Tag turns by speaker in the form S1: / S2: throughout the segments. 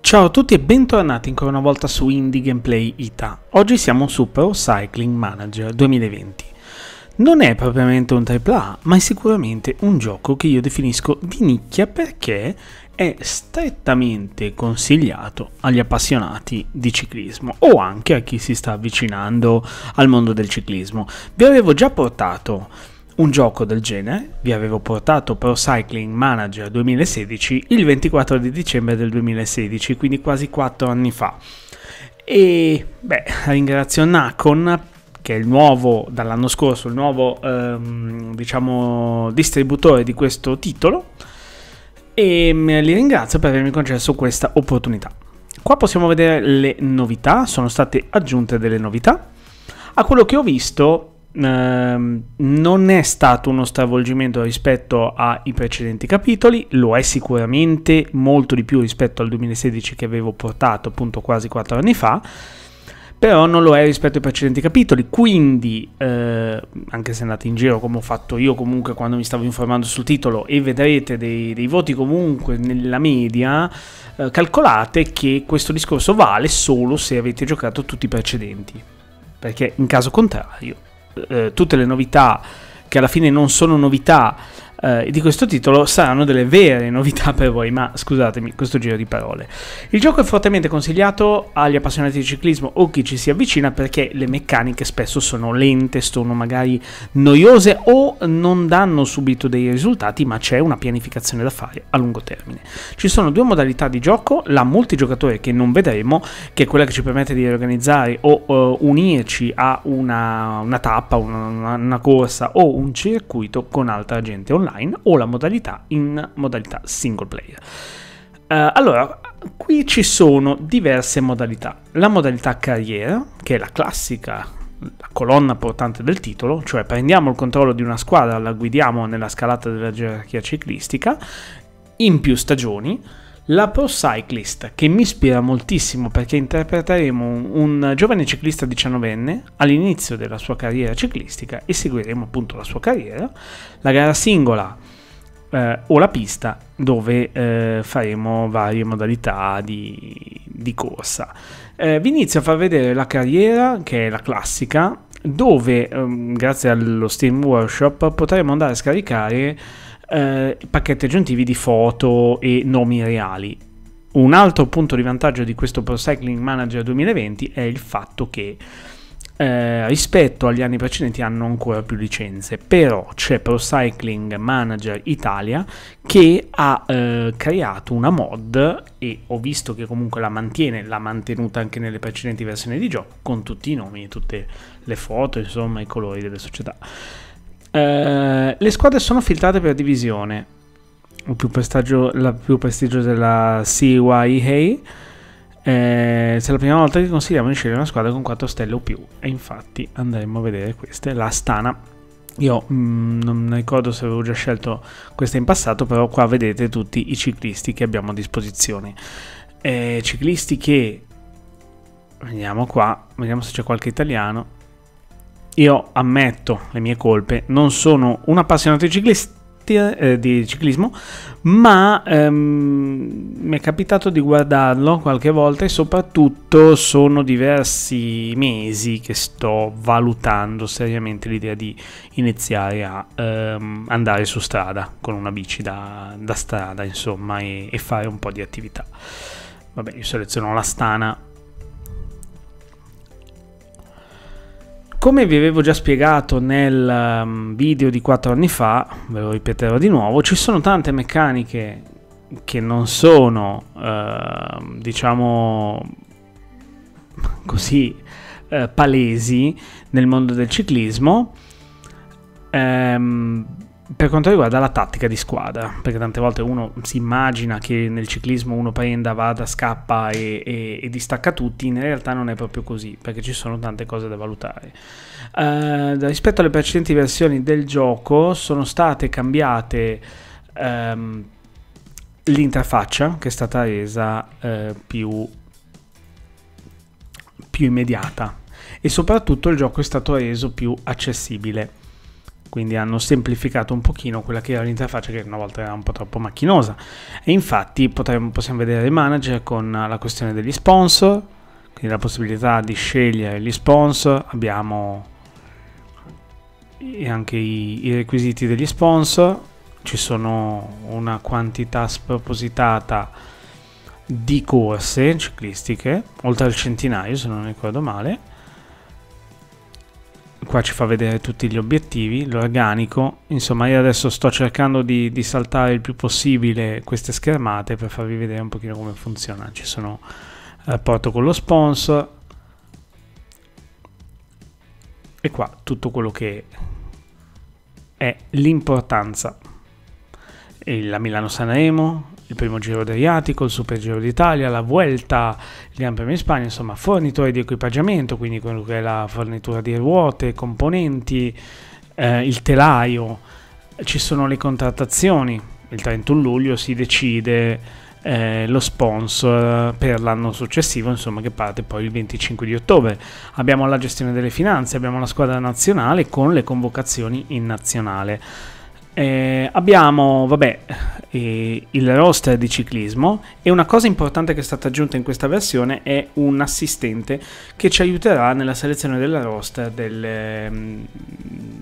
S1: Ciao a tutti e bentornati ancora una volta su Indie Gameplay Ita. Oggi siamo su Pro Cycling Manager 2020. Non è propriamente un AAA, ma è sicuramente un gioco che io definisco di nicchia perché è strettamente consigliato agli appassionati di ciclismo o anche a chi si sta avvicinando al mondo del ciclismo. Vi avevo già portato un gioco del genere, vi avevo portato Pro Cycling Manager 2016 il 24 di dicembre del 2016, quindi quasi 4 anni fa. E beh, ringrazio Nacon che è il nuovo dall'anno scorso, il nuovo ehm, diciamo distributore di questo titolo e mm, li ringrazio per avermi concesso questa opportunità. Qua possiamo vedere le novità, sono state aggiunte delle novità. A quello che ho visto ehm, non è stato uno stravolgimento rispetto ai precedenti capitoli, lo è sicuramente molto di più rispetto al 2016 che avevo portato appunto quasi 4 anni fa, però non lo è rispetto ai precedenti capitoli, quindi eh, anche se andate in giro come ho fatto io comunque quando mi stavo informando sul titolo e vedrete dei, dei voti comunque nella media, eh, calcolate che questo discorso vale solo se avete giocato tutti i precedenti, perché in caso contrario eh, tutte le novità che alla fine non sono novità eh, di questo titolo saranno delle vere novità per voi, ma scusatemi questo giro di parole. Il gioco è fortemente consigliato agli appassionati di ciclismo o chi ci si avvicina perché le meccaniche spesso sono lente, sono magari noiose o non danno subito dei risultati, ma c'è una pianificazione da fare a lungo termine. Ci sono due modalità di gioco, la multigiocatore che non vedremo, che è quella che ci permette di riorganizzare o uh, unirci a una, una tappa, una, una corsa o un circuito con altra gente online online o la modalità in modalità single player. Uh, allora, qui ci sono diverse modalità. La modalità carriera, che è la classica la colonna portante del titolo, cioè prendiamo il controllo di una squadra, la guidiamo nella scalata della gerarchia ciclistica, in più stagioni, la Pro Cyclist, che mi ispira moltissimo perché interpreteremo un, un giovane ciclista 19enne all'inizio della sua carriera ciclistica e seguiremo appunto la sua carriera, la gara singola eh, o la pista dove eh, faremo varie modalità di, di corsa. Eh, vi inizio a far vedere la carriera, che è la classica, dove ehm, grazie allo Steam Workshop potremo andare a scaricare eh, pacchetti aggiuntivi di foto e nomi reali. Un altro punto di vantaggio di questo Pro Cycling Manager 2020 è il fatto che eh, rispetto agli anni precedenti hanno ancora più licenze, però c'è Pro Cycling Manager Italia che ha eh, creato una mod e ho visto che comunque la mantiene, l'ha mantenuta anche nelle precedenti versioni di gioco con tutti i nomi e tutte le foto, insomma, i colori delle società eh, le squadre sono filtrate per divisione, più la più prestigiosa è la CYEA. Eh, è la prima volta che consigliamo di scegliere una squadra con 4 stelle o più, e infatti andremo a vedere queste. La Stana. Io mh, mm, non ricordo se avevo già scelto questa in passato, però qua vedete tutti i ciclisti che abbiamo a disposizione. Eh, ciclisti che vediamo qua, vediamo se c'è qualche italiano io ammetto le mie colpe, non sono un appassionato di, ciclista, eh, di ciclismo, ma ehm, mi è capitato di guardarlo qualche volta e soprattutto sono diversi mesi che sto valutando seriamente l'idea di iniziare a ehm, andare su strada con una bici da, da strada, insomma, e, e fare un po' di attività. Vabbè, io seleziono la stana Come vi avevo già spiegato nel um, video di 4 anni fa, ve lo ripeterò di nuovo, ci sono tante meccaniche che non sono, eh, diciamo, così eh, palesi nel mondo del ciclismo. Ehm, per quanto riguarda la tattica di squadra, perché tante volte uno si immagina che nel ciclismo uno prenda, vada, scappa e, e, e distacca tutti, in realtà non è proprio così, perché ci sono tante cose da valutare. Uh, rispetto alle precedenti versioni del gioco sono state cambiate um, l'interfaccia che è stata resa uh, più, più immediata e soprattutto il gioco è stato reso più accessibile quindi hanno semplificato un pochino quella che era l'interfaccia che una volta era un po' troppo macchinosa e infatti potremmo, possiamo vedere il manager con la questione degli sponsor quindi la possibilità di scegliere gli sponsor abbiamo anche i, i requisiti degli sponsor ci sono una quantità spropositata di corse ciclistiche oltre al centinaio se non ricordo male qua ci fa vedere tutti gli obiettivi, l'organico, insomma io adesso sto cercando di, di, saltare il più possibile queste schermate per farvi vedere un pochino come funziona, ci sono rapporto eh, con lo sponsor e qua tutto quello che è l'importanza, la Milano Sanremo, il primo giro adriatico, il super giro d'Italia, la Vuelta, il Gran Premio in Spagna, insomma fornitori di equipaggiamento, quindi quello che è la fornitura di ruote, componenti, eh, il telaio, ci sono le contrattazioni, il 31 luglio si decide eh, lo sponsor per l'anno successivo, insomma che parte poi il 25 di ottobre. Abbiamo la gestione delle finanze, abbiamo la squadra nazionale con le convocazioni in nazionale. Eh, abbiamo, vabbè, eh, il roster di ciclismo e una cosa importante che è stata aggiunta in questa versione è un assistente che ci aiuterà nella selezione della roster delle, ehm,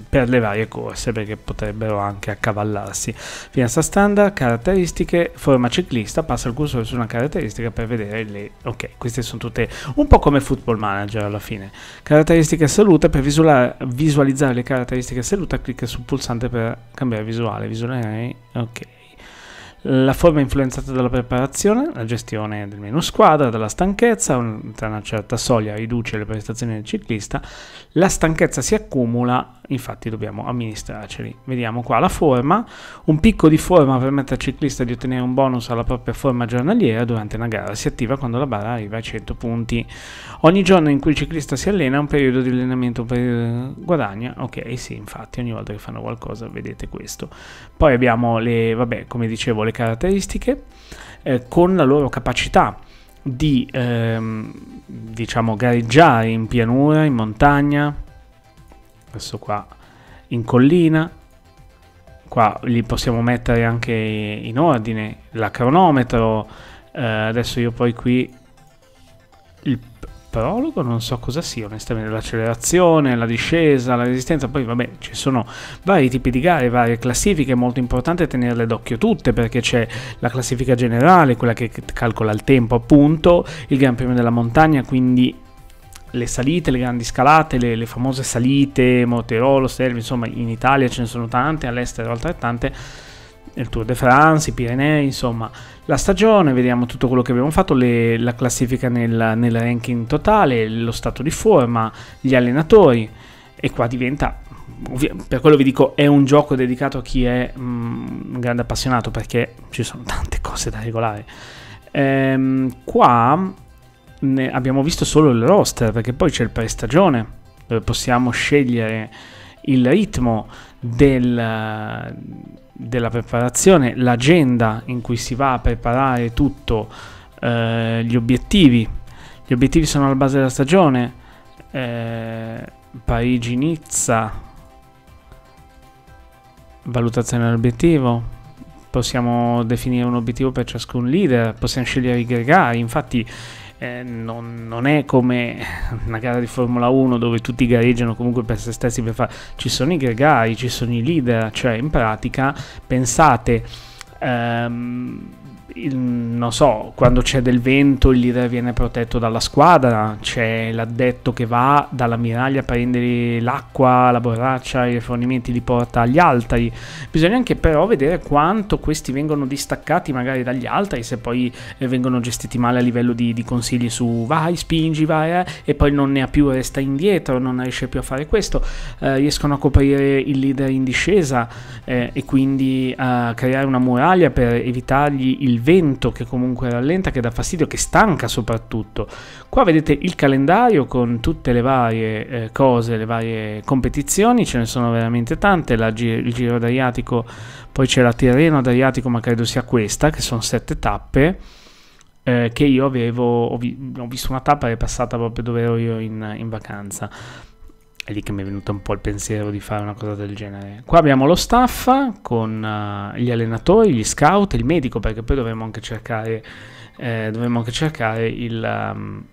S1: per le varie corse perché potrebbero anche accavallarsi. Finestra standard, caratteristiche, forma ciclista, passa il cursore su una caratteristica per vedere le... Ok, queste sono tutte un po' come football manager alla fine. Caratteristiche salute, per visualizzare le caratteristiche salute clicca sul pulsante per cambiare visuale, visuale, ok. La forma è influenzata dalla preparazione, la gestione del menu squadra, dalla stanchezza, tra una certa soglia riduce le prestazioni del ciclista, la stanchezza si accumula, infatti dobbiamo amministrarceli. Vediamo qua la forma, un picco di forma permette al ciclista di ottenere un bonus alla propria forma giornaliera durante una gara, si attiva quando la barra arriva ai 100 punti. Ogni giorno in cui il ciclista si allena un periodo di allenamento per guadagna, ok sì infatti ogni volta che fanno qualcosa vedete questo. Poi abbiamo le, vabbè come dicevo, le caratteristiche eh, con la loro capacità di ehm, diciamo gareggiare in pianura, in montagna, adesso qua in collina, qua li possiamo mettere anche in ordine, la cronometro, eh, adesso io poi qui il, prologo non so cosa sia, onestamente, l'accelerazione, la discesa, la resistenza, poi vabbè, ci sono vari tipi di gare, varie classifiche, è molto importante tenerle d'occhio tutte perché c'è la classifica generale, quella che calcola il tempo appunto, il Gran Premio della Montagna, quindi le salite, le grandi scalate, le, le famose salite, Moterolo, Servi, insomma in Italia ce ne sono tante, all'estero altrettante, il Tour de France, i Pirenei, insomma la stagione, vediamo tutto quello che abbiamo fatto, le, la classifica nel, nel ranking totale, lo stato di forma, gli allenatori e qua diventa per quello vi dico è un gioco dedicato a chi è mm, un grande appassionato perché ci sono tante cose da regolare ehm, qua abbiamo visto solo il roster perché poi c'è il pre-stagione dove possiamo scegliere il ritmo del della preparazione, l'agenda in cui si va a preparare tutto, eh, gli obiettivi. Gli obiettivi sono alla base della stagione, eh, Parigi-Nizza, valutazione dell'obiettivo, possiamo definire un obiettivo per ciascun leader, possiamo scegliere i gregari, infatti eh, non, non, è come una gara di Formula 1 dove tutti gareggiano comunque per se stessi, per far... ci sono i gregari, ci sono i leader, cioè in pratica pensate... Um, il, non so, quando c'è del vento il leader viene protetto dalla squadra, c'è l'addetto che va dall'ammiraglia a prendere l'acqua, la borraccia, i fornimenti li porta agli altri. Bisogna anche però vedere quanto questi vengono distaccati magari dagli altri, se poi eh, vengono gestiti male a livello di, di consigli su vai, spingi, vai, eh, e poi non ne ha più, resta indietro, non riesce più a fare questo. Eh, riescono a coprire il leader in discesa eh, e quindi a creare una muraglia per evitargli il il vento che comunque rallenta, che dà fastidio, che stanca soprattutto. Qua vedete il calendario con tutte le varie eh, cose, le varie competizioni, ce ne sono veramente tante, la, il Giro Adriatico, poi c'è la Tirreno Adriatico, ma credo sia questa, che sono sette tappe. Eh, che io avevo, ho, vi ho, visto una tappa che è passata proprio dove ero io in, in vacanza è lì che mi è venuto un po' il pensiero di fare una cosa del genere. Qua abbiamo lo staff con eh, gli allenatori, gli scout e il medico, perché poi dovremmo anche cercare, eh, dovremmo anche cercare il, um,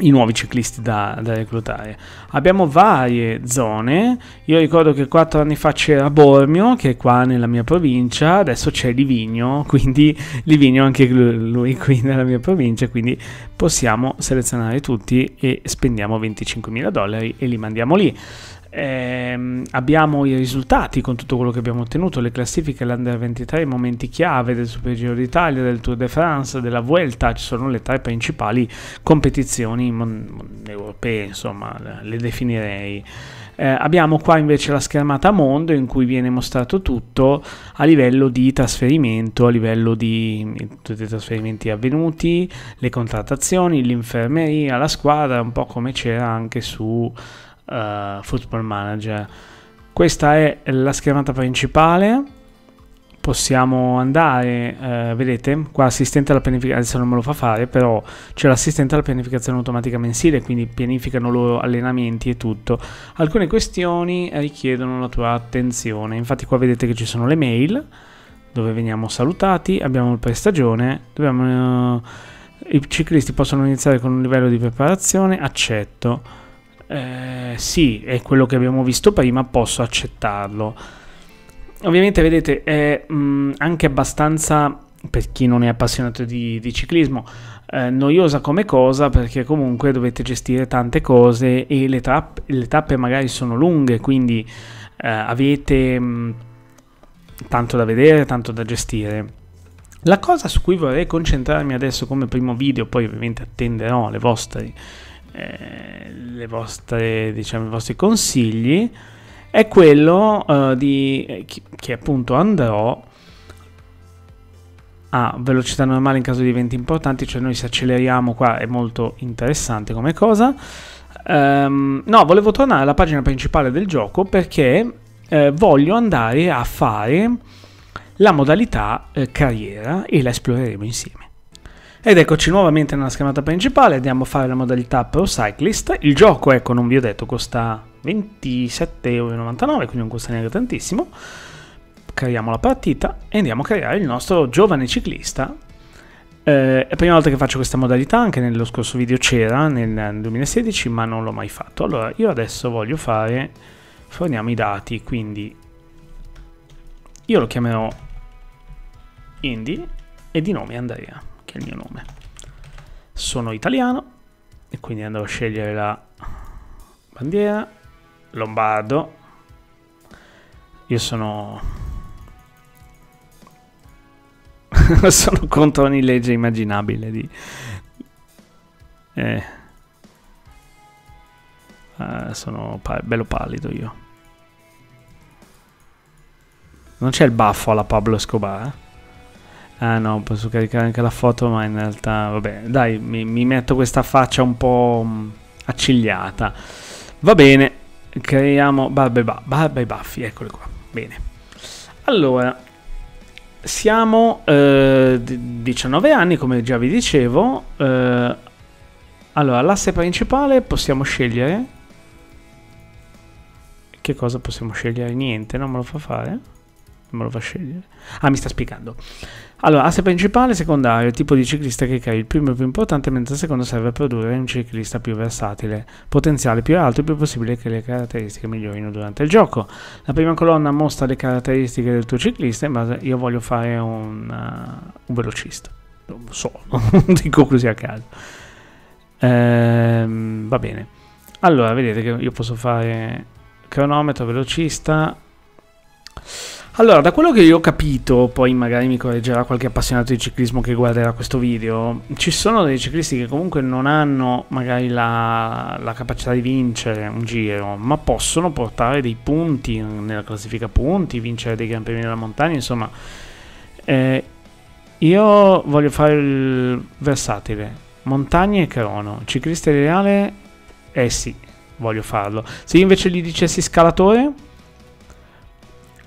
S1: i nuovi ciclisti da, da, reclutare. Abbiamo varie zone, io ricordo che quattro anni fa c'era Bormio, che è qua nella mia provincia, adesso c'è Livigno, quindi Livigno anche lui qui nella mia provincia, quindi possiamo selezionare tutti e spendiamo 25.000 dollari e li mandiamo lì. Eh, abbiamo i risultati con tutto quello che abbiamo ottenuto, le classifiche, l'Under 23, i momenti chiave del Super Giro d'Italia, del Tour de France, della Vuelta, ci sono le tre principali competizioni europee, insomma, le definirei. Eh, abbiamo qua invece la schermata mondo in cui viene mostrato tutto a livello di trasferimento, a livello di tutti i trasferimenti avvenuti, le contrattazioni, l'infermeria, la squadra, un po' come c'era anche su uh, Football Manager. Questa è la schermata principale. Possiamo andare, uh, vedete, qua assistente alla pianificazione, adesso non me lo fa fare, però c'è l'assistente alla pianificazione automatica mensile, quindi pianificano loro allenamenti e tutto. Alcune questioni richiedono la tua attenzione, infatti qua vedete che ci sono le mail, dove veniamo salutati, abbiamo il prestagione, dobbiamo... Uh, i ciclisti possono iniziare con un livello di preparazione, accetto eh, sì, è quello che abbiamo visto prima, posso accettarlo. Ovviamente, vedete, è mh, mm, anche abbastanza, per chi non è appassionato di, di ciclismo, eh, noiosa come cosa perché comunque dovete gestire tante cose e le, trappe, le tappe magari sono lunghe, quindi eh, avete mh, mm, tanto da vedere, tanto da gestire. La cosa su cui vorrei concentrarmi adesso come primo video, poi ovviamente attenderò le vostre eh, vostre, diciamo, i vostri consigli è quello eh, di, che, eh, che appunto andrò a velocità normale in caso di eventi importanti, cioè noi se acceleriamo qua è molto interessante come cosa. Um, no, volevo tornare alla pagina principale del gioco perché eh, voglio andare a fare la modalità eh, carriera e la esploreremo insieme. Ed eccoci nuovamente nella schermata principale, andiamo a fare la modalità Pro Cyclist. Il gioco, ecco, non vi ho detto, costa 27,99€, quindi non costa neanche tantissimo. Creiamo la partita e andiamo a creare il nostro giovane ciclista. Eh, è la prima volta che faccio questa modalità, anche nello scorso video c'era, nel 2016, ma non l'ho mai fatto. Allora, io adesso voglio fare... forniamo i dati, quindi... Io lo chiamerò Indy e di nome Andrea che è il mio nome. Sono italiano e quindi andrò a scegliere la bandiera. Lombardo. Io sono... sono contro ogni legge immaginabile di... Eh. Uh, sono pa bello pallido io. Non c'è il baffo alla Pablo Escobar? Eh? Ah no, posso caricare anche la foto, ma in realtà, vabbè, dai, mi, mi metto questa faccia un po' mm, accigliata. Va bene, creiamo barba e, ba barba e baffi, eccoli qua, bene. Allora, siamo eh, 19 anni, come già vi dicevo. Eh, allora, l'asse principale possiamo scegliere. Che cosa possiamo scegliere? Niente, non me lo fa fare. Non me lo fa scegliere. Ah, mi sta spiegando. Allora, asse principale, secondario, tipo di ciclista che crei, il primo è più importante, mentre il secondo serve a produrre un ciclista più versatile, potenziale più alto e più possibile che le caratteristiche migliorino durante il gioco. La prima colonna mostra le caratteristiche del tuo ciclista, in ma io voglio fare un, uh, un velocista. Non so, non dico così a caso. Ehm, va bene. Allora, vedete che io posso fare cronometro, velocista allora, da quello che io ho capito, poi magari mi correggerà qualche appassionato di ciclismo che guarderà questo video, ci sono dei ciclisti che comunque non hanno magari la, la capacità di vincere un giro, ma possono portare dei punti nella classifica punti, vincere dei Gran Premi della montagna, insomma. Eh, io voglio fare il versatile, montagne e crono, ciclista ideale, eh sì, voglio farlo. Se io invece gli dicessi scalatore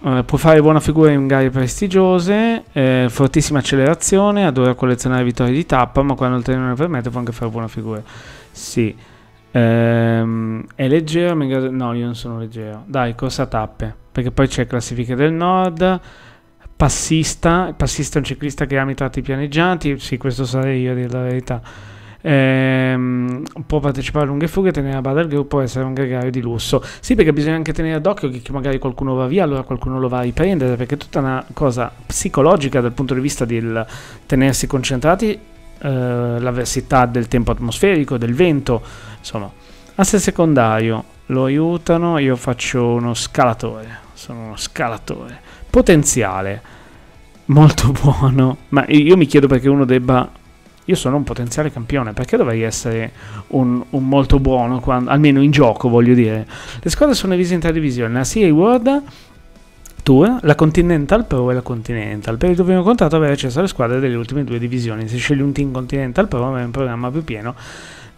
S1: allora, eh, può fare buona figura in gare prestigiose, eh, fortissima accelerazione, adora collezionare vittorie di tappa, ma quando il treno non lo permette può anche fare buona figura. Sì. Ehm, è leggero, no io non sono leggero. Dai, corsa a tappe, perché poi c'è classifica del nord, passista, passista è un ciclista che ama i tratti pianeggianti, sì questo sarei io a dire la verità ehm, può partecipare a lunghe fughe, tenere a bada il gruppo, essere un gregario di lusso. Sì, perché bisogna anche tenere d'occhio che, che magari qualcuno va via, allora qualcuno lo va a riprendere, perché è tutta una cosa psicologica dal punto di vista del tenersi concentrati, eh, l'avversità del tempo atmosferico, del vento, insomma. Asse secondario, lo aiutano, io faccio uno scalatore, sono uno scalatore. Potenziale, molto buono, ma io mi chiedo perché uno debba io sono un potenziale campione, perché dovrei essere un, un molto buono, quando, almeno in gioco voglio dire. Le squadre sono divise in tre divisioni, la Serie World Tour, la Continental Pro e la Continental. Per il tuo primo contratto avrai accesso alle squadre delle ultime due divisioni, se scegli un team Continental Pro avrai un programma più pieno,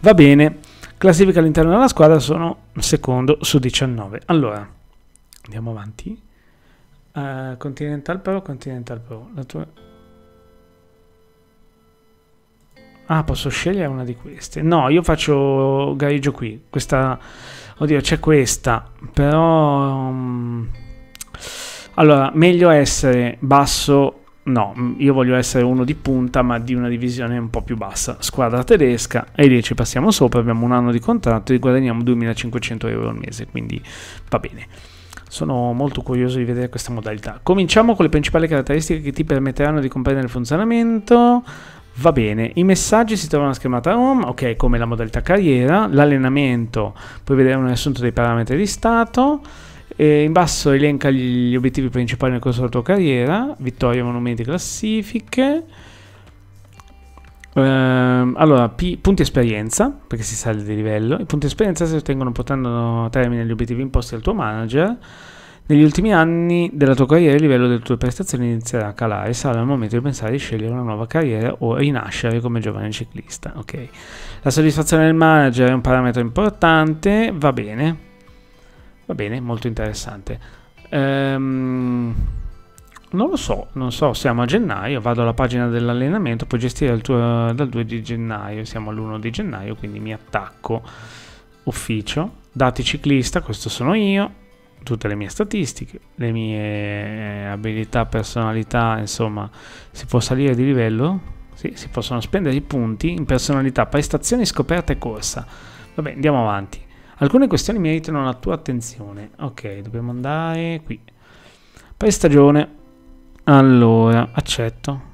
S1: va bene. Classifica all'interno della squadra sono secondo su 19. Allora, andiamo avanti. Uh, Continental Pro, Continental Pro. La tua Ah, posso scegliere una di queste. No, io faccio gareggio qui. Questa... Oddio, c'è questa. Però... Mm, allora, meglio essere basso... No, mm, io voglio essere uno di punta, ma di una divisione un po' più bassa. Squadra tedesca, e lì ci passiamo sopra, abbiamo un anno di contratto e guadagniamo 2500 euro al mese, quindi va bene. Sono molto curioso di vedere questa modalità. Cominciamo con le principali caratteristiche che ti permetteranno di comprendere il funzionamento Va bene, i messaggi si trovano a schermata home, ok, come la modalità carriera, l'allenamento, puoi vedere un riassunto dei parametri di stato, in basso elenca gli obiettivi principali nel corso della tua carriera, vittorie, monumenti, classifiche, ehm, allora, P, punti esperienza, perché si sale di livello, i punti esperienza si ottengono portando a termine gli obiettivi imposti dal tuo manager, negli ultimi anni della tua carriera il livello delle tue prestazioni inizierà a calare, sarà il momento di pensare di scegliere una nuova carriera o rinascere come giovane ciclista. Ok. La soddisfazione del manager è un parametro importante, va bene, va bene, molto interessante. Ehm, non lo so, non so, siamo a gennaio, vado alla pagina dell'allenamento, puoi gestire tuo, dal 2 di gennaio, siamo all'1 di gennaio, quindi mi attacco ufficio, dati ciclista, questo sono io tutte le mie statistiche, le mie eh, abilità, personalità, insomma, si può salire di livello, sì, si possono spendere i punti in personalità, prestazioni, scoperta e corsa. Vabbè, andiamo avanti. Alcune questioni meritano la tua attenzione. Ok, dobbiamo andare qui. Prestagione. Allora, accetto.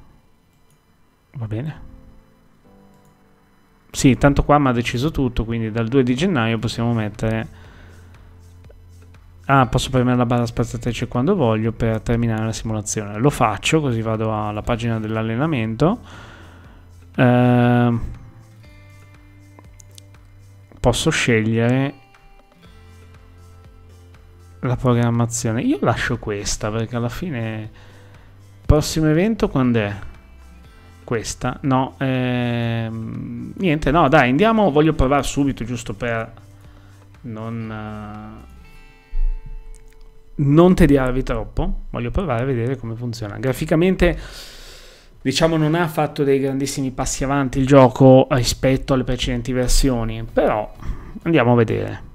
S1: Va bene. Sì, tanto qua mi ha deciso tutto, quindi dal 2 di gennaio possiamo mettere Ah, posso premere la barra spazzatrice quando voglio per terminare la simulazione. Lo faccio, così vado alla pagina dell'allenamento. Eh, posso scegliere la programmazione. Io lascio questa perché alla fine... Prossimo evento quando è? Questa? No, ehm, niente, no, dai, andiamo. Voglio provare subito, giusto per non... Eh, non tediarvi troppo, voglio provare a vedere come funziona. Graficamente, diciamo, non ha fatto dei grandissimi passi avanti il gioco rispetto alle precedenti versioni, però andiamo a vedere.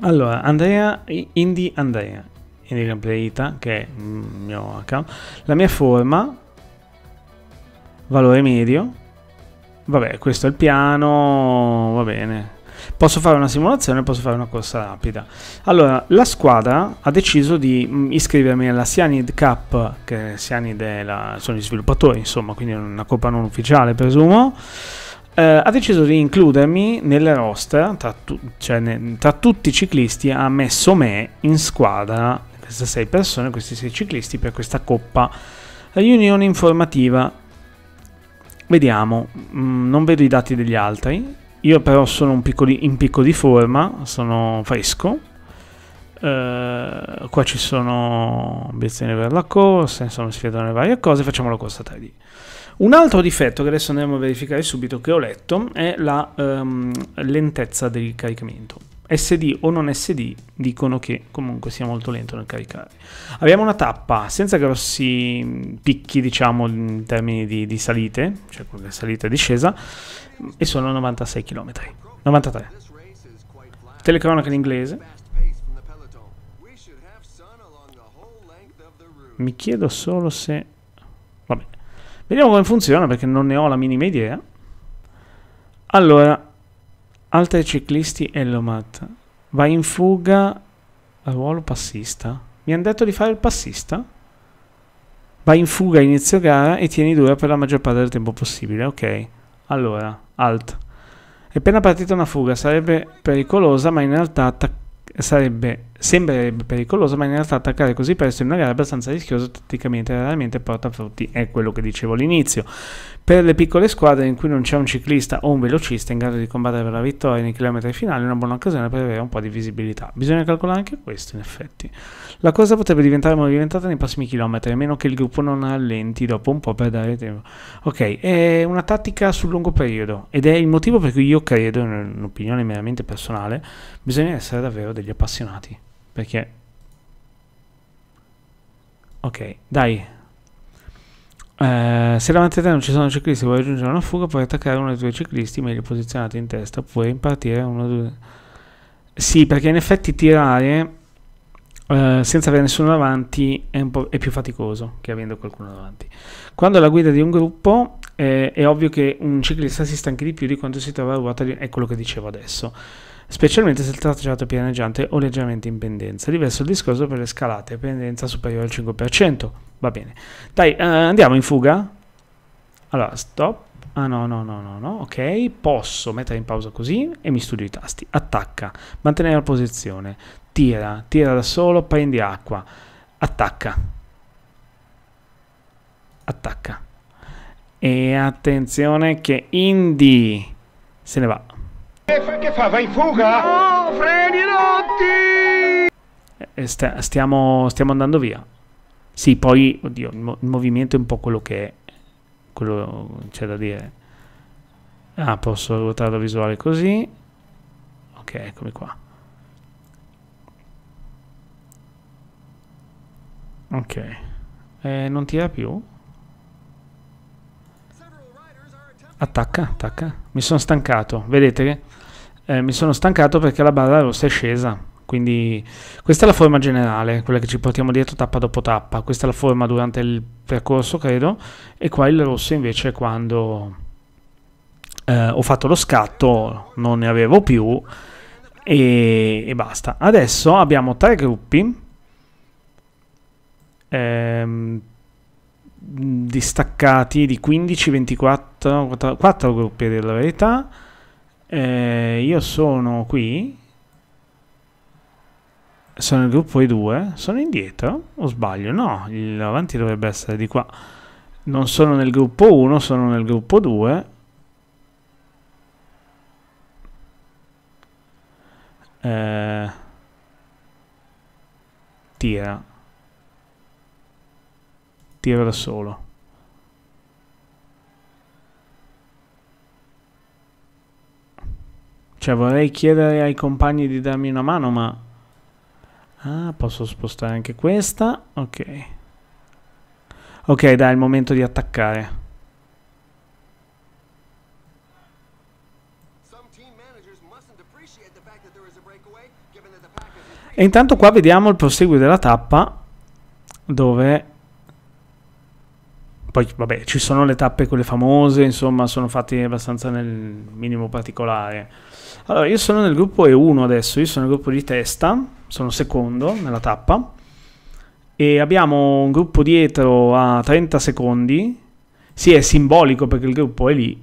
S1: Allora, Andrea, Indie Andrea, Indie Gameplay che è il mio account, la mia forma, valore medio, vabbè, questo è il piano, va bene, posso fare una simulazione, posso fare una corsa rapida. Allora, la squadra ha deciso di mm, iscrivermi alla Cyanide Cup, che Cyanide la, sono gli sviluppatori, insomma, quindi una coppa non ufficiale, presumo. Uh, ha deciso di includermi nel roster, tra, tu cioè ne tra, tutti i ciclisti ha messo me in squadra, queste sei persone, questi sei ciclisti per questa coppa riunione informativa. Vediamo, mm, non vedo i dati degli altri, io però sono piccoli, in picco di forma, sono fresco. Eh, qua ci sono obiezioni per la corsa, insomma si vedono le varie cose, facciamolo corsa 3D. Un altro difetto che adesso andremo a verificare subito che ho letto è la um, lentezza del caricamento. SD o non SD dicono che comunque sia molto lento nel caricare. Abbiamo una tappa senza grossi mm, picchi, diciamo, in termini di, di salite, cioè quella salita e discesa, e sono 96 km. 93. Telecronaca in inglese. Mi chiedo solo se... Vabbè. Vediamo come funziona perché non ne ho la minima idea. Allora, altri ciclisti e Lomat. Va in fuga al ruolo passista. Mi hanno detto di fare il passista? Va in fuga inizio gara e tieni dura per la maggior parte del tempo possibile. Ok. Allora, alt. È appena partita una fuga, sarebbe pericolosa, ma in realtà sarebbe sembrerebbe pericoloso, ma in realtà attaccare così presto in una gara è abbastanza rischioso, tatticamente raramente porta frutti, è quello che dicevo all'inizio. Per le piccole squadre in cui non c'è un ciclista o un velocista in grado di combattere per la vittoria nei chilometri finali, è una buona occasione per avere un po' di visibilità. Bisogna calcolare anche questo, in effetti. La cosa potrebbe diventare movimentata nei prossimi chilometri, a meno che il gruppo non rallenti dopo un po' per dare tempo. Ok, è una tattica sul lungo periodo ed è il motivo per cui io credo, in un'opinione meramente personale, bisogna essere davvero degli appassionati. Perché... Ok, dai, Uh, se davanti a te non ci sono ciclisti e vuoi raggiungere una fuga, puoi attaccare uno dei tuoi ciclisti meglio posizionati in testa, oppure impartire uno o due. Sì, perché in effetti tirare eh, senza avere nessuno davanti è, è, più faticoso che avendo qualcuno davanti. Quando la guida di un gruppo eh, è ovvio che un ciclista si stanchi di più di quanto si trova a ruota, di, è quello che dicevo adesso, specialmente se il tracciato è pianeggiante o leggermente in pendenza. Diverso il discorso per le scalate, pendenza superiore al 5%. Va bene. Dai, eh, andiamo in fuga. Allora, stop. Ah no, no, no, no, no, ok, posso mettere in pausa così e mi studio i tasti. Attacca, mantenere la posizione, tira, tira da solo, prendi acqua, attacca, attacca. E attenzione che Indy se ne va. E fa, che fa? Va in fuga? No, freni rotti! St stiamo, stiamo, andando via. Sì, poi, oddio, il, mo il movimento è un po' quello che è. Quello c'è da dire. Ah, posso ruotare la visuale così. Ok, eccomi qua. Ok. Eh, non tira più? Attacca, attacca. Mi sono stancato, vedete? Eh, mi sono stancato perché la barra rossa è scesa. Quindi questa è la forma generale, quella che ci portiamo dietro tappa dopo tappa. Questa è la forma durante il percorso, credo. E qua il rosso invece è quando eh, ho fatto lo scatto, non ne avevo più e, e basta. Adesso abbiamo tre gruppi ehm, distaccati di 15, 24, 4, 4 gruppi della verità. Eh, io sono qui, sono il gruppo E2, sono indietro o sbaglio? No, l'avanti dovrebbe essere di qua. Non sono nel gruppo 1, sono nel gruppo 2. Eh, tira partire da solo. Cioè vorrei chiedere ai compagni di darmi una mano, ma... Ah, posso spostare anche questa. Ok. Ok, dai, è il momento di attaccare. E intanto qua vediamo il proseguo della tappa dove poi vabbè, ci sono le tappe quelle famose, insomma, sono fatte abbastanza nel minimo particolare. Allora, io sono nel gruppo E1 adesso, io sono nel gruppo di testa, sono secondo nella tappa e abbiamo un gruppo dietro a 30 secondi. Sì, è simbolico perché il gruppo è lì.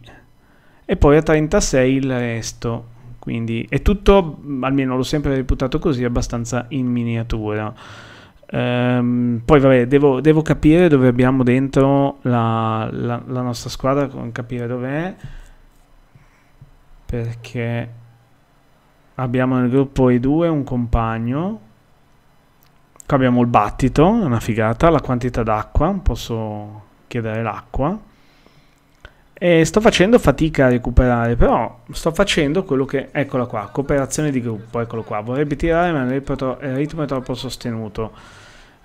S1: E poi a 36 il resto. Quindi è tutto, almeno l'ho sempre reputato così, abbastanza in miniatura. Um, poi vabbè, devo, devo, capire dove abbiamo dentro la, la, la nostra squadra, capire dov'è, perché abbiamo nel gruppo i due un compagno, qua abbiamo il battito, una figata, la quantità d'acqua, posso chiedere l'acqua, e sto facendo fatica a recuperare, però sto facendo quello che... Eccola qua, cooperazione di gruppo, eccolo qua. Vorrebbe tirare ma il ritmo è troppo sostenuto.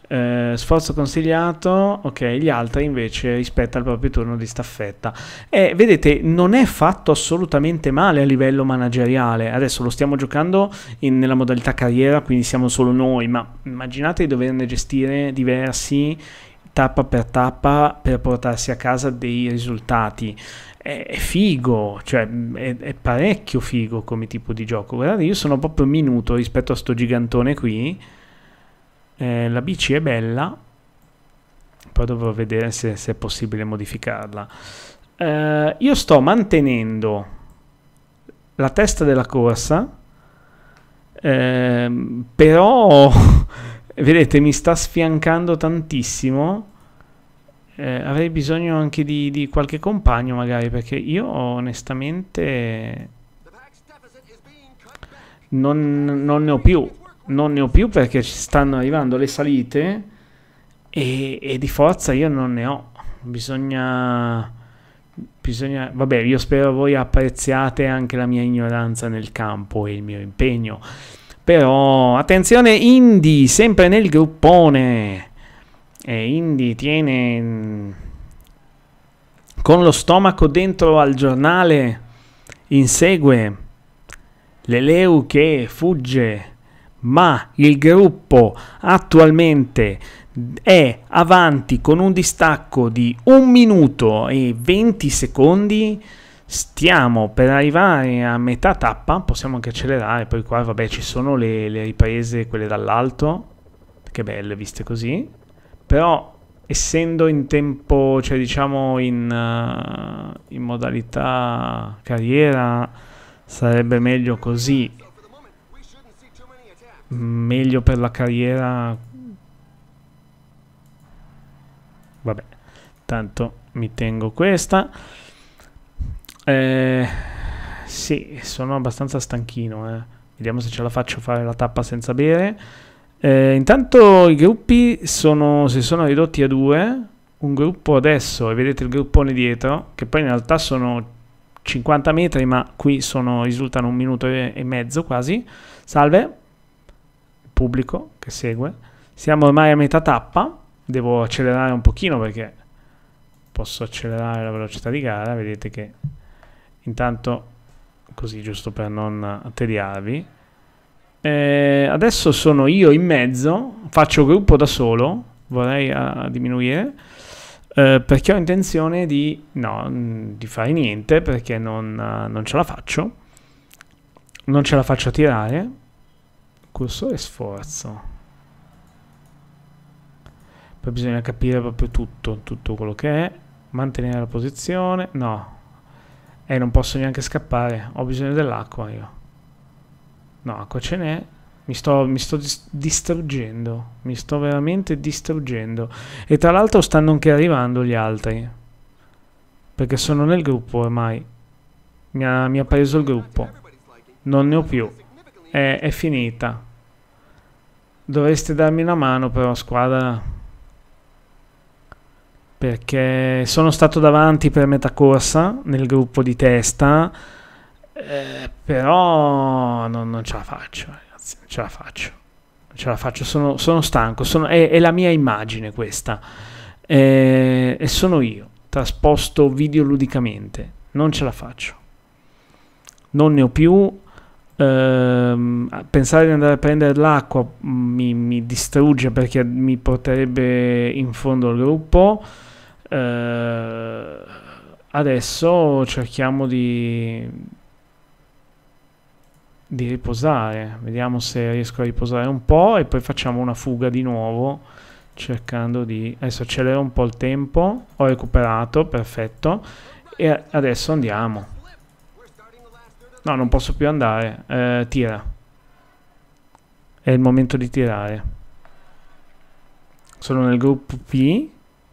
S1: Eh, sforzo consigliato, ok, gli altri invece rispetta il proprio turno di staffetta. E vedete, non è fatto assolutamente male a livello manageriale. Adesso lo stiamo giocando in, nella modalità carriera, quindi siamo solo noi, ma immaginate di doverne gestire diversi tappa per tappa per portarsi a casa dei risultati. È, è figo, cioè mm, è, è, parecchio figo come tipo di gioco. Guardate, io sono proprio minuto rispetto a sto gigantone qui. Eh, la bici è bella, poi dovrò vedere se, se è possibile modificarla. Eh, io sto mantenendo la testa della corsa, eh, però Vedete, mi sta sfiancando tantissimo. Eh, avrei bisogno anche di, di, qualche compagno magari perché io onestamente non, non, ne ho più non ne ho più perché ci stanno arrivando le salite e, e di forza io non ne ho bisogna bisogna vabbè io spero voi apprezziate anche la mia ignoranza nel campo e il mio impegno però attenzione Indy, sempre nel gruppone. E Indy tiene mm, con lo stomaco dentro al giornale, insegue l'Eleu che fugge, ma il gruppo attualmente è avanti con un distacco di 1 minuto e 20 secondi Stiamo per arrivare a metà tappa, possiamo anche accelerare, poi qua vabbè ci sono le, le riprese, quelle dall'alto, che belle viste così, però essendo in tempo, cioè diciamo in, uh, in modalità carriera, sarebbe meglio così, meglio per la carriera, vabbè, tanto mi tengo questa. Eh, sì, sono abbastanza stanchino. Eh. Vediamo se ce la faccio fare la tappa senza bere. Eh, intanto i gruppi sono, si sono ridotti a due. Un gruppo adesso, e vedete il gruppone dietro, che poi in realtà sono 50 metri, ma qui sono, risultano un minuto e, e mezzo quasi. Salve, pubblico che segue. Siamo ormai a metà tappa. Devo accelerare un pochino perché posso accelerare la velocità di gara. Vedete che Intanto, così giusto per non tediarvi Eh, adesso sono io in mezzo, faccio gruppo da solo, vorrei uh, diminuire, eh, perché ho intenzione di, no, mm, di fare niente, perché non, ah, non ce la faccio. Non ce la faccio tirare. Cursore sforzo. Poi bisogna capire proprio tutto, tutto quello che è. Mantenere la posizione, no, e non posso neanche scappare, ho bisogno dell'acqua io. No, acqua ce n'è. Mi sto, mi sto distruggendo, mi sto veramente distruggendo. E tra l'altro stanno anche arrivando gli altri. Perché sono nel gruppo ormai. Mi ha, mi ha preso il gruppo. Non ne ho più. è, è finita. Dovreste darmi una mano però, squadra perché sono stato davanti per metà corsa nel gruppo di testa, eh, però non, non, ce la faccio, ragazzi, non ce la faccio, non ce la faccio, sono, sono stanco, sono, è, è, la mia immagine questa, eh, e sono io, trasposto videoludicamente, non ce la faccio, non ne ho più, Uh, pensare di andare a prendere l'acqua mm, mi, mi, distrugge perché mi porterebbe in fondo al gruppo. Eh, adesso cerchiamo di, di riposare, vediamo se riesco a riposare un po' e poi facciamo una fuga di nuovo cercando di... adesso accelero un po' il tempo, ho recuperato, perfetto, e adesso andiamo. No, non posso più andare, eh, tira. È il momento di tirare. Sono nel gruppo P,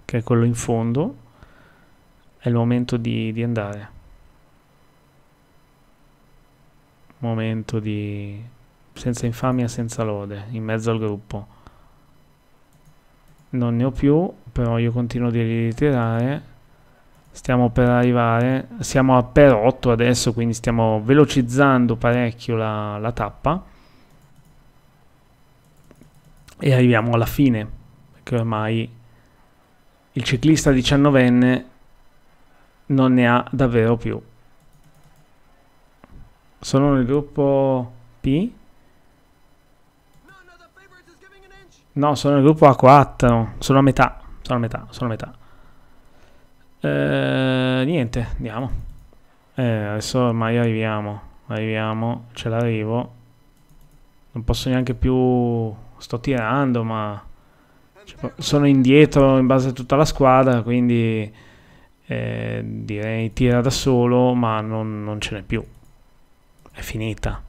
S1: che è quello in fondo, è il momento di, di andare. Momento di... senza infamia, senza lode, in mezzo al gruppo. Non ne ho più, però io continuo di ritirare. Stiamo per arrivare, siamo a per 8 adesso, quindi stiamo velocizzando parecchio la, la tappa e arriviamo alla fine, perché ormai il ciclista 19enne non ne ha davvero più. Sono nel gruppo P? No, sono nel gruppo A4, sono a metà, sono a metà, sono a metà. Eh, niente, andiamo. Eh, adesso ormai arriviamo, arriviamo, ce l'arrivo. Non posso neanche più... sto tirando, ma cioè, sono indietro in base a tutta la squadra, quindi eh, direi tira da solo, ma non, non ce n'è più. È finita.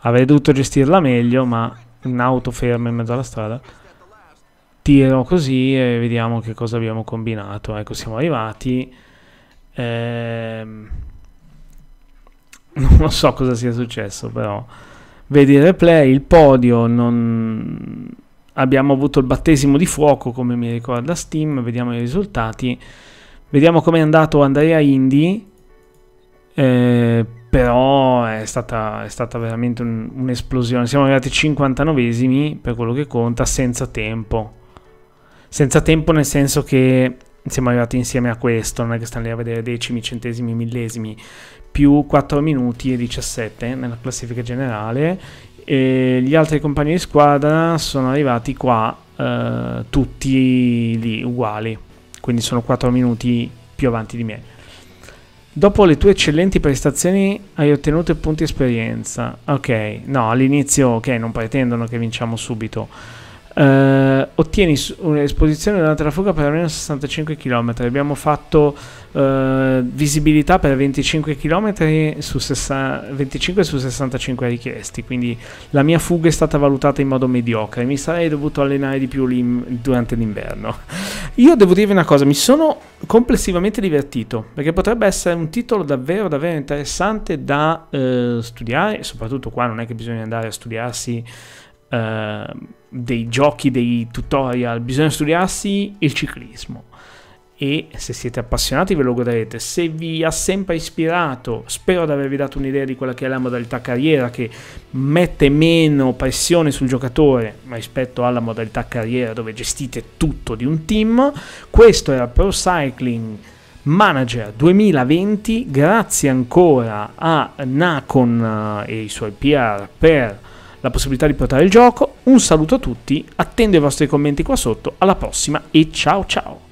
S1: Avrei dovuto gestirla meglio, ma un'auto ferma in mezzo alla strada. Tiro così e vediamo che cosa abbiamo combinato. Ecco, siamo arrivati. Ehm, non so cosa sia successo, però. Vedi il replay, il podio non abbiamo avuto il battesimo di fuoco, come mi ricorda Steam, vediamo i risultati. Vediamo come è andato Andrea Indy. Eh, però è stata, è stata veramente un, un'esplosione. Siamo arrivati 59esimi per quello che conta, senza tempo. Senza tempo nel senso che siamo arrivati insieme a questo, non è che stanno lì a vedere decimi, centesimi, millesimi, più 4 minuti e 17 nella classifica generale e gli altri compagni di squadra sono arrivati qua eh, tutti lì uguali, quindi sono 4 minuti più avanti di me. Dopo le tue eccellenti prestazioni hai ottenuto punti esperienza. Ok, no, all'inizio ok, non pretendono che vinciamo subito eh, ottieni un'esposizione durante la fuga per almeno 65 km. Abbiamo fatto eh, visibilità per 25 km su, sessa- 25 su 65 richiesti, quindi la mia fuga è stata valutata in modo mediocre. Mi sarei dovuto allenare di più durante l'inverno. Io devo dirvi una cosa, mi sono complessivamente divertito perché potrebbe essere un titolo davvero, davvero interessante da eh, studiare, soprattutto qua non è che bisogna andare a studiarsi Ehm, dei giochi, dei tutorial, bisogna studiarsi il ciclismo. E se siete appassionati ve lo godrete. Se vi ha sempre ispirato, spero di avervi dato un'idea di quella che è la modalità carriera che mette meno pressione sul giocatore rispetto alla modalità carriera dove gestite tutto di un team. Questo era Pro Cycling Manager 2020, grazie ancora a Nakon eh, e i suoi PR per la possibilità di portare il gioco. Un saluto a tutti, attendo i vostri commenti qua sotto, alla prossima e ciao ciao!